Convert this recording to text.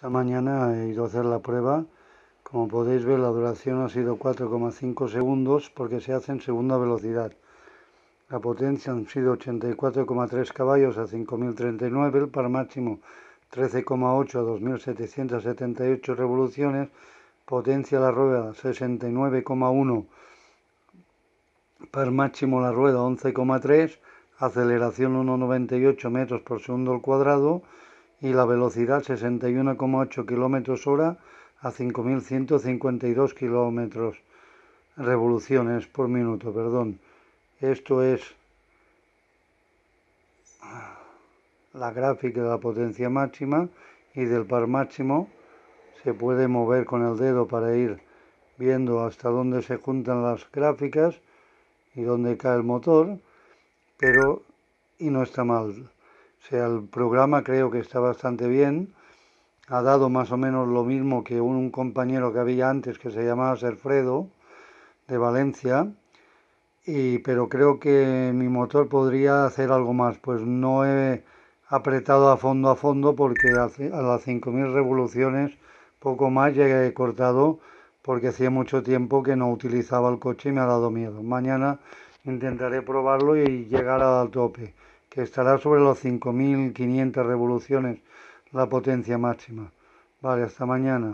Esta mañana he ido a hacer la prueba. Como podéis ver, la duración ha sido 4,5 segundos porque se hace en segunda velocidad. La potencia han sido 84,3 caballos a 5.039, el par máximo 13,8 a 2.778 revoluciones, potencia la rueda 69,1, par máximo la rueda 11,3, aceleración 1,98 metros por segundo al cuadrado, y la velocidad 61,8 km hora a 5.152 km revoluciones por minuto, perdón. Esto es la gráfica de la potencia máxima y del par máximo. Se puede mover con el dedo para ir viendo hasta dónde se juntan las gráficas y dónde cae el motor, pero y no está mal. O sea, el programa creo que está bastante bien. Ha dado más o menos lo mismo que un, compañero que había antes que se llamaba Serfredo de Valencia. Y, pero creo que mi motor podría hacer algo más. Pues no he apretado a fondo a fondo porque a, las 5.000 revoluciones poco más ya he cortado porque hacía mucho tiempo que no utilizaba el coche y me ha dado miedo. Mañana intentaré probarlo y llegar al tope que estará sobre los 5.500 revoluciones, la potencia máxima. Vale, hasta mañana.